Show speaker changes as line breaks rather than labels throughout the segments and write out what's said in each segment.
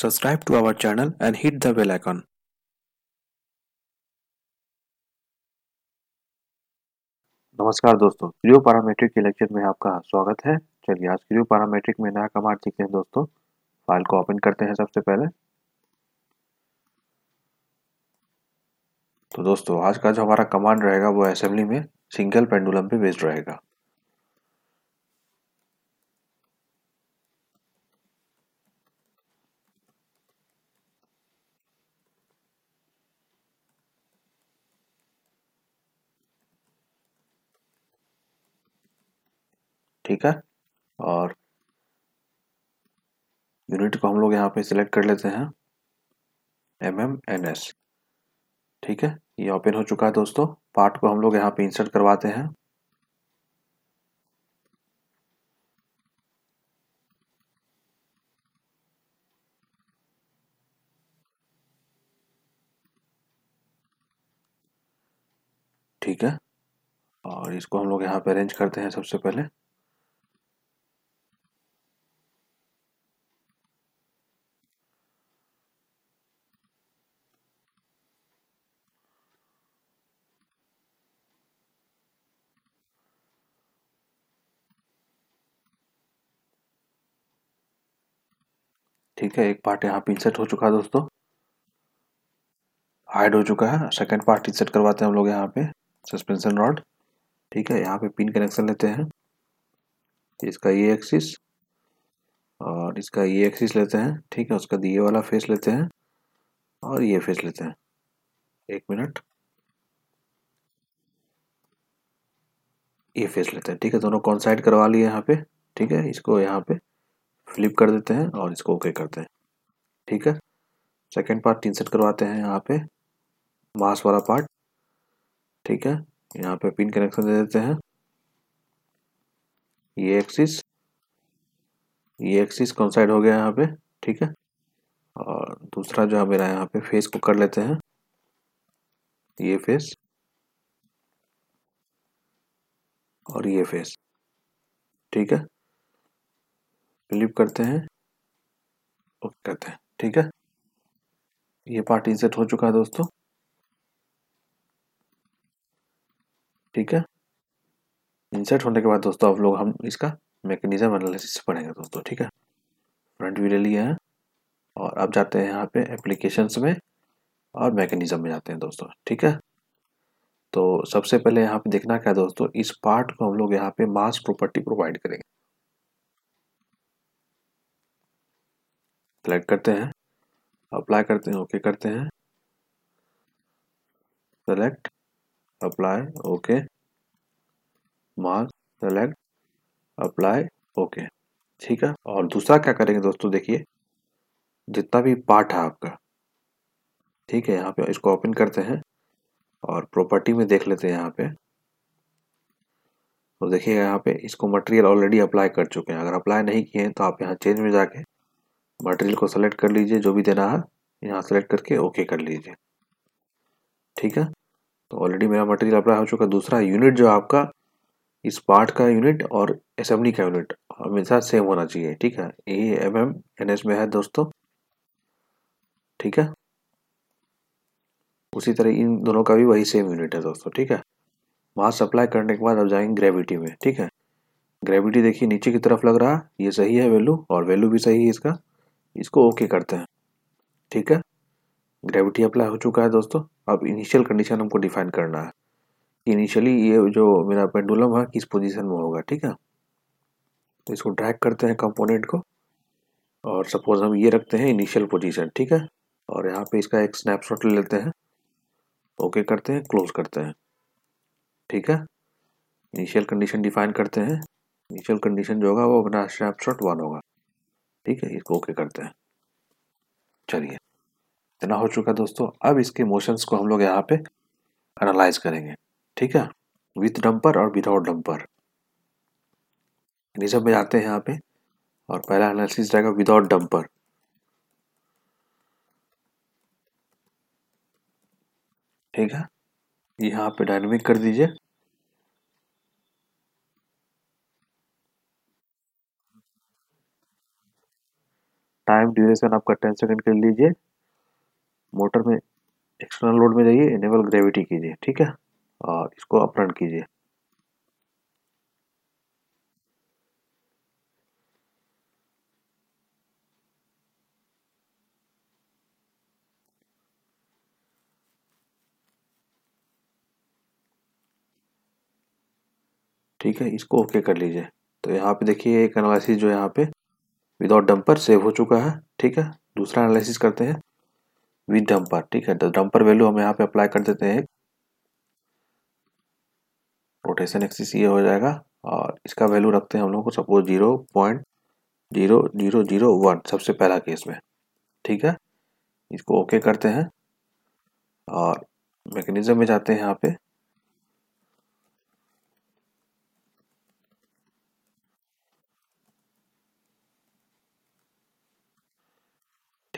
Subscribe to our channel and hit the bell icon. नमस्कार दोस्तों Creo parametric के lecture में आपका स्वागत है चलिए आज क्रियो पैरामेट्रिक में नया कमांड सीखते हैं दोस्तों फाइल को ओपन करते हैं सबसे पहले तो दोस्तों आज का जो हमारा कमांड रहेगा वो असेंबली में सिंगल पेंडुलम पे बेस्ड रहेगा ठीक है और यूनिट को हम लोग यहाँ पे सिलेक्ट कर लेते हैं एम एम एन एस ठीक है ये ओपन हो चुका है दोस्तों पार्ट को हम लोग यहाँ पे इंसर्ट करवाते हैं ठीक है और इसको हम लोग यहाँ पे अरेंज करते हैं सबसे पहले ठीक है एक पार्ट यहाँ पे इंसर्ट हो चुका है दोस्तों हाइड हो चुका है सेकेंड पार्ट इंसर्ट करवाते हैं हम लोग यहाँ पे सस्पेंशन रॉड ठीक है यहाँ पे पिन कनेक्शन लेते हैं इसका ये एक्सिस और इसका ये एक्सिस लेते हैं ठीक है उसका ये वाला फेस लेते हैं और ये फेस लेते हैं एक मिनट ये फेस लेते हैं ठीक है दोनों कॉन्साइड करवा लिए यहाँ पे ठीक है इसको यहाँ पे फ्लिप कर देते हैं और इसको ओके करते हैं ठीक है सेकेंड पार्ट तीन सेट करवाते हैं यहाँ पे मास वाला पार्ट ठीक है यहाँ पे पिन कनेक्शन दे देते हैं ये एक्सिस ये एक्सिस कौन साइड हो गया यहाँ पे ठीक है और दूसरा जो है मेरा यहाँ पे फेस को कर लेते हैं ये फेस और ये फेस ठीक है बिलीव करते हैं ओके करते हैं ठीक है ये पार्ट इंसेट हो चुका है दोस्तों ठीक है इंसेट होने के बाद दोस्तों आप लोग हम इसका मैकेनिज्म एनालिसिस पढ़ेंगे दोस्तों ठीक है फ्रंट व्यू ले लिया है और अब जाते हैं यहाँ पे एप्लीकेशंस में और मैकेनिज्म में जाते हैं दोस्तों ठीक है तो सबसे पहले यहाँ पे देखना क्या है दोस्तों इस पार्ट को हम लोग यहाँ पे मास प्रॉपर्टी प्रोवाइड करेंगे सेलेक्ट करते हैं अप्लाई करते हैं ओके करते हैं select apply okay mark select apply okay ठीक है और दूसरा क्या करेंगे दोस्तों देखिए जितना भी पार्ट है आपका ठीक है यहाँ पे इसको ओपन करते हैं और प्रॉपर्टी में देख लेते हैं यहाँ पे तो देखिएगा यहाँ पे इसको मटेरियल ऑलरेडी अप्लाई कर चुके हैं अगर अप्लाई नहीं किए हैं तो आप यहाँ चेंज में जाके मटेरियल को सेलेक्ट कर लीजिए जो भी देना है यहाँ सेलेक्ट करके ओके कर लीजिए ठीक है तो ऑलरेडी मेरा मटेरियल अप्लाई हो चुका दूसरा यूनिट जो आपका इस पार्ट का यूनिट और असेंबली का यूनिट हमेशा सेम होना चाहिए ठीक है A M M N S में है दोस्तों ठीक है उसी तरह इन दोनों का भी वही सेम यूनिट है दोस्तों ठीक है मास सप्लाई करने के बाद अब जाएंगे ग्रेविटी में ठीक है ग्रेविटी देखिए नीचे की तरफ लग रहा है ये सही है वैल्यू और वैल्यू भी सही है इसका इसको ओके करते हैं ठीक है ग्रेविटी अप्लाई हो चुका है दोस्तों अब इनिशियल कंडीशन हमको डिफाइन करना है इनिशियली ये जो मेरा पेंडुलम है किस पोजीशन में होगा ठीक है तो इसको ड्रैग करते हैं कंपोनेंट को और सपोज हम ये रखते हैं इनिशियल पोजीशन ठीक है और यहाँ पे इसका एक स्नैपशॉट ले लेते हैं ओके करते हैं क्लोज करते हैं ठीक है इनिशियल कंडीशन डिफाइन करते हैं इनिशियल कंडीशन जो होगा वो अपना स्नैपशॉट वन होगा ठीक है इसको ओके करते हैं चलिए इतना हो चुका दोस्तों अब इसके मोशंस को हम लोग यहाँ पे एनालाइज करेंगे ठीक है विथ डंपर और विदाउट डंपर इन्हीं सब में आते हैं यहाँ पे और पहला एनालिसिस रहेगा विदाउट डंपर ठीक है यहाँ पे डायनेमिक कर दीजिए टाइम ड्यूरेशन आपका टेन सेकेंड कर लीजिए मोटर में एक्सटर्नल लोड में जाइए इनेबल ग्रेविटी कीजिए ठीक है और इसको आप रन कीजिए ठीक है इसको ओके कर लीजिए तो यहाँ पे देखिए एक एनालिसिस जो यहाँ पे विदाउट डंपर सेव हो चुका है ठीक है दूसरा एनालिसिस करते हैं विद डंपर ठीक है डंपर तो वैल्यू हम यहाँ पे अप्लाई कर देते हैं रोटेशन एक्सिस ये हो जाएगा और इसका वैल्यू रखते हैं हम लोग को suppose zero point zero zero zero one सबसे पहला केस में ठीक है इसको ओके करते हैं और मैकेनिज्म में जाते हैं यहाँ पे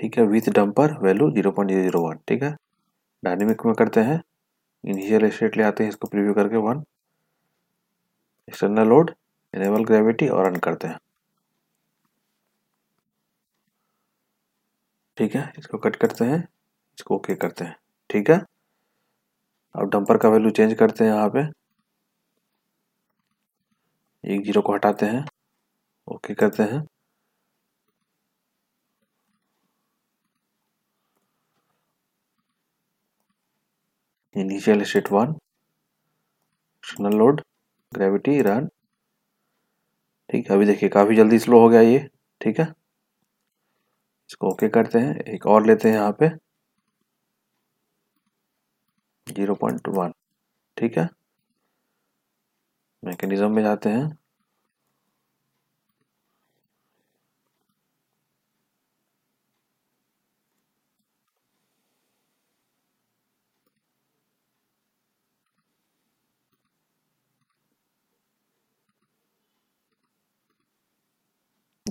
ठीक है with damper value zero point zero zero one ठीक है डायनेमिक में करते हैं इनिशियल स्टेट ले आते हैं इसको प्रीव्यू करके one external load enable gravity और रन करते हैं ठीक है इसको कट करते हैं इसको ओके करते हैं ठीक है अब डंपर का वैल्यू चेंज करते हैं यहाँ पे एक जीरो को हटाते हैं ओके करते हैं initial state 1 external load gravity run ठीक है अभी देखिए काफ़ी जल्दी स्लो हो गया ये ठीक है इसको ओके करते हैं एक और लेते हैं यहाँ पे जीरो पॉइंट वन ठीक है मैकेनिज्म में जाते हैं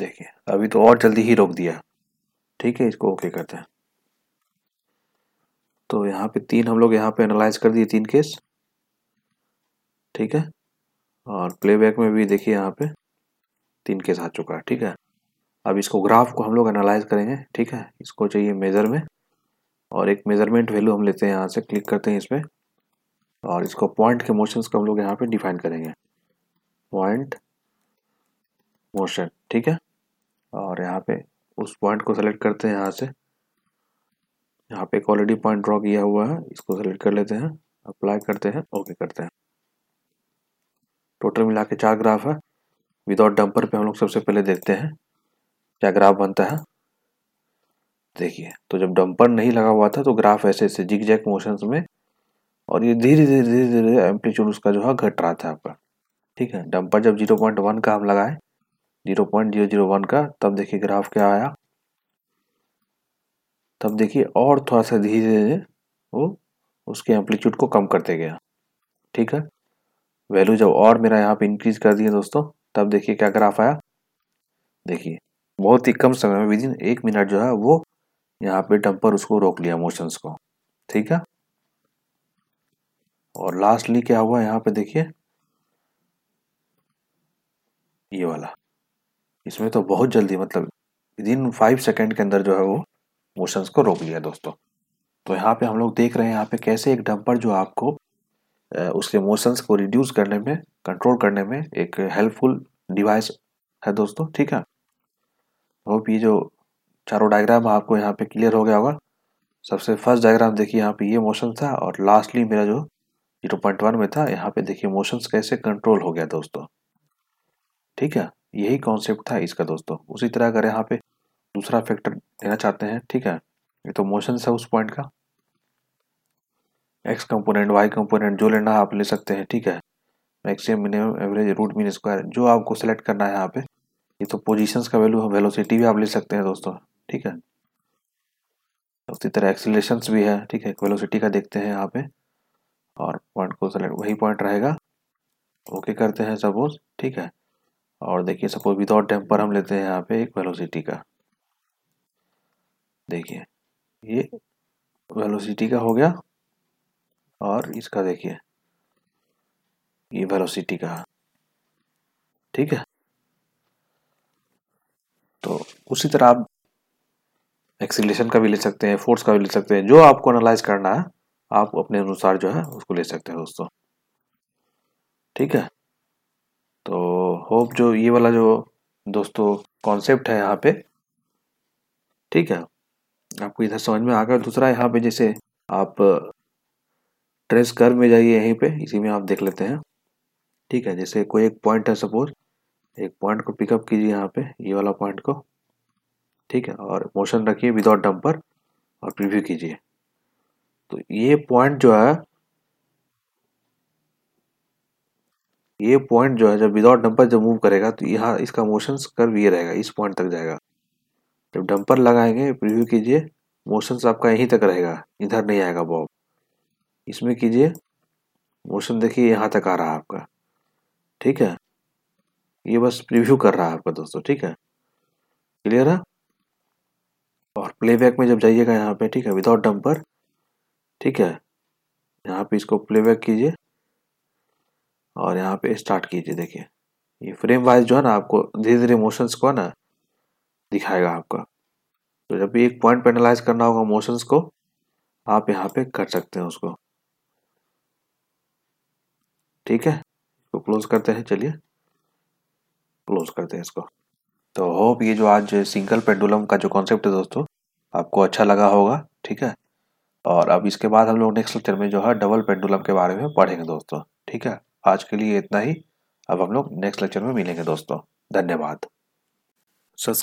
देखिए अभी तो और जल्दी ही रोक दिया ठीक है इसको ओके करते हैं तो यहाँ पे तीन हम लोग यहाँ पे एनालाइज कर दिए तीन केस ठीक है और प्लेबैक में भी देखिए यहाँ पे तीन केस आ चुका है ठीक है अब इसको ग्राफ को हम लोग एनालाइज करेंगे ठीक है इसको चाहिए मेज़र में और एक मेज़रमेंट वैल्यू हम लेते हैं यहाँ से क्लिक करते हैं इसमें और इसको पॉइंट के मोशंस को हम लोग यहाँ पे डिफाइन करेंगे पॉइंट मोशन ठीक है और यहाँ पे उस पॉइंट को सेलेक्ट करते हैं यहाँ से यहाँ पे एक ऑलरेडी पॉइंट ड्रॉ किया हुआ है इसको सेलेक्ट कर लेते हैं अप्लाई करते हैं ओके करते हैं टोटल मिला के चार ग्राफ है विदाउट डंपर पे हम लोग सबसे पहले देखते हैं क्या ग्राफ बनता है देखिए तो जब डंपर नहीं लगा हुआ था तो ग्राफ ऐसे ऐसे जिग जैक मोशन में और ये धीरे धीरे धीरे धीरे एम्पलीट्यूड उसका जो है घट रहा था आपका ठीक है डंपर जब जीरो पॉइंट वन का हम लगाएं zero point zero zero one का तब देखिए ग्राफ क्या आया तब देखिए और थोड़ा सा धीरे धीरे वो उसके एम्पलीट्यूड को कम करते गया ठीक है वैल्यू जब और मेरा यहाँ पे इंक्रीज कर दिया दोस्तों तब देखिए क्या ग्राफ आया देखिए बहुत ही कम समय में विद इन एक मिनट जो है वो यहाँ पे डंपर उसको रोक लिया मोशंस को ठीक है और लास्टली क्या हुआ यहाँ पे देखिए ये वाला इसमें तो बहुत जल्दी मतलब विद इन फाइव सेकेंड के अंदर जो है वो मोशंस को रोक लिया दोस्तों तो यहाँ पे हम लोग देख रहे हैं यहाँ पे कैसे एक डंपर जो आपको उसके मोशंस को रिड्यूस करने में कंट्रोल करने में एक हेल्पफुल डिवाइस है दोस्तों ठीक है होप ये जो चारों डायग्राम आपको यहाँ पे क्लियर हो गया होगा सबसे फर्स्ट डायग्राम देखिए यहाँ पे ये मोशन था और लास्टली मेरा जो जीरो पॉइंट वन में था यहाँ पे देखिए मोशंस कैसे कंट्रोल हो गया दोस्तों ठीक है यही कॉन्सेप्ट था इसका दोस्तों उसी तरह अगर यहाँ पे दूसरा फैक्टर देना चाहते हैं ठीक है ये तो मोशन है उस पॉइंट का एक्स कंपोनेंट वाई कंपोनेंट जो लेना है आप ले सकते हैं ठीक है maximum minimum average root mean square जो आपको सेलेक्ट करना है यहाँ पे ये तो पोजिशन का वैल्यू है वेलोसिटी भी आप ले सकते हैं दोस्तों ठीक है उसी तरह एक्सलेशन भी है ठीक है वेलोसिटी का देखते हैं यहाँ पे और पॉइंट को सेलेक्ट वही पॉइंट रहेगा ओके करते हैं सपोज ठीक है और देखिए सपोज विदाउट डैम्पर हम लेते हैं यहाँ पे एक वेलोसिटी का देखिए ये वेलोसिटी का हो गया और इसका देखिए ये वेलोसिटी का ठीक है तो उसी तरह आप एक्सीलेशन का भी ले सकते हैं फोर्स का भी ले सकते हैं जो आपको एनालाइज करना है आप अपने अनुसार जो है उसको ले सकते हैं दोस्तों ठीक है तो होप जो ये वाला जो दोस्तों कॉन्सेप्ट है यहाँ पे ठीक है आपको इधर समझ में आकर दूसरा यहाँ पे जैसे आप ट्रेस कर में जाइए यहीं पे इसी में आप देख लेते हैं ठीक है जैसे कोई एक पॉइंट है सपोज एक पॉइंट को पिकअप कीजिए यहाँ पे ये वाला पॉइंट को ठीक है और मोशन रखिए विदाउट डंपर और प्रीव्यू कीजिए तो ये पॉइंट जो है ये पॉइंट जो है जब विदाउट डंपर जब मूव करेगा तो यहाँ इसका मोशन कर्व ये रहेगा इस पॉइंट तक जाएगा जब डंपर लगाएंगे प्रिव्यू कीजिए मोशन आपका यहीं तक रहेगा इधर नहीं आएगा बॉब इसमें कीजिए मोशन देखिए यहाँ तक आ रहा है आपका ठीक है ये बस प्रिव्यू कर रहा है आपका दोस्तों ठीक है क्लियर है और प्लेबैक में जब जाइएगा यहाँ पे ठीक है विदाउट डंपर ठीक है यहाँ पे इसको प्लेबैक कीजिए और यहाँ पे स्टार्ट कीजिए देखिए ये फ्रेम वाइज जो है ना आपको धीरे धीरे मोशंस को है ना दिखाएगा आपका तो जब भी एक पॉइंट पेनालाइज एनालाइज करना होगा मोशंस को आप यहाँ पे कर सकते हैं उसको ठीक है इसको क्लोज करते हैं चलिए क्लोज करते हैं इसको तो होप ये जो आज सिंगल पेंडुलम का जो कॉन्सेप्ट है दोस्तों आपको अच्छा लगा होगा ठीक है और अब इसके बाद हम लोग नेक्स्ट लेक्चर में जो है डबल पेंडुलम के बारे में पढ़ेंगे दोस्तों ठीक है आज के लिए इतना ही अब हम लोग नेक्स्ट लेक्चर में मिलेंगे दोस्तों धन्यवाद सब्सक्राइब